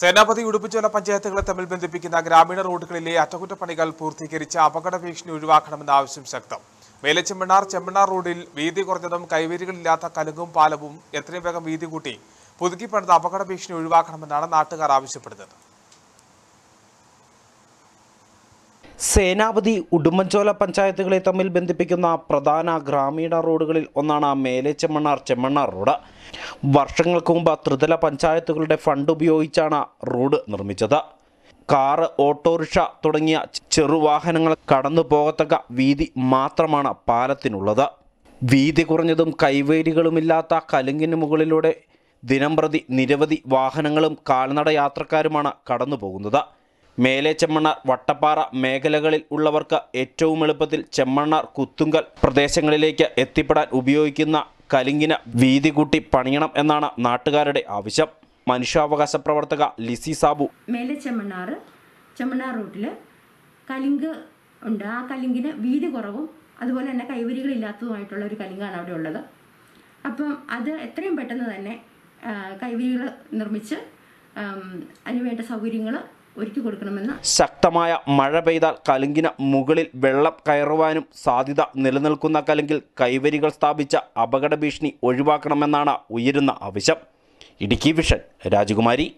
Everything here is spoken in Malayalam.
സേനാപതി ഉടുപ്പിച്ചോല പഞ്ചായത്തുകളെ തമ്മിൽ ബന്ധിപ്പിക്കുന്ന ഗ്രാമീണ റോഡുകളിലെ അറ്റകുറ്റപ്പണികൾ പൂർത്തീകരിച്ച് അപകട ഭീഷണി ഒഴിവാക്കണമെന്ന ആവശ്യം ശക്തം വേലച്ചെമ്മണ്ണാർ ചെമ്മണ്ണാർ റോഡിൽ വീതി കുറഞ്ഞതും കൈവേരികളില്ലാത്ത കലുങ്കും പാലവും എത്രയും വേഗം വീതി കൂട്ടി പുതുക്കി അപകട ഭീഷണി ഒഴിവാക്കണമെന്നാണ് നാട്ടുകാർ ആവശ്യപ്പെടുന്നത് സേനാപതി ഉടുമ്പൻചോല പഞ്ചായത്തുകളെ തമ്മിൽ ബന്ധിപ്പിക്കുന്ന പ്രധാന ഗ്രാമീണ റോഡുകളിൽ ഒന്നാണ് മേലെ ചെമ്മണ്ണാർ ചെമ്മണ്ണാർ റോഡ് വർഷങ്ങൾക്ക് മുമ്പ് ത്രിതല പഞ്ചായത്തുകളുടെ ഫണ്ട് ഉപയോഗിച്ചാണ് റോഡ് നിർമ്മിച്ചത് കാറ് ഓട്ടോറിക്ഷ തുടങ്ങിയ ചെറുവാഹനങ്ങൾ കടന്നു പോകത്തക്ക വീതി മാത്രമാണ് പാലത്തിനുള്ളത് വീതി കുറഞ്ഞതും കൈവേലികളുമില്ലാത്ത കലുങ്കിന് മുകളിലൂടെ ദിനംപ്രതി നിരവധി വാഹനങ്ങളും കാൽനട യാത്രക്കാരുമാണ് കടന്നു പോകുന്നത് മേലേച്ചെമ്മണ്ണാർ വട്ടപ്പാറ മേഖലകളിൽ ഉള്ളവർക്ക് ഏറ്റവും എളുപ്പത്തിൽ ചെമ്മണ്ണാർ കുത്തുങ്കൽ പ്രദേശങ്ങളിലേക്ക് എത്തിപ്പെടാൻ ഉപയോഗിക്കുന്ന കലിങ്കിന വീതി കൂട്ടി പണിയണം എന്നാണ് നാട്ടുകാരുടെ ആവശ്യം മനുഷ്യാവകാശ പ്രവർത്തക ലിസി സാബു മേലെ ചെമ്മണ്ണാർ ചെമ്മണ്ണാർ റൂട്ടിൽ കലിങ്ക് ഉണ്ട് ആ കലിങ്കിന് വീതി കുറവും അതുപോലെ തന്നെ കൈവരികളില്ലാത്തതുമായിട്ടുള്ള ഒരു കലിങ്കാണ് അവിടെ ഉള്ളത് അപ്പം അത് എത്രയും പെട്ടെന്ന് തന്നെ കൈവരികൾ നിർമ്മിച്ച് അതിനുവേണ്ട സൗകര്യങ്ങൾ ശക്തമായ മഴ പെയ്താൽ കലുങ്കിന് മുകളിൽ വെള്ളം കയറുവാനും സാധ്യത നിലനിൽക്കുന്ന കലുങ്കിൽ കൈവരികൾ സ്ഥാപിച്ച അപകട ഭീഷണി ഒഴിവാക്കണമെന്നാണ് ഉയരുന്ന ആവശ്യം ഇടുക്കി വിഷൻ രാജകുമാരി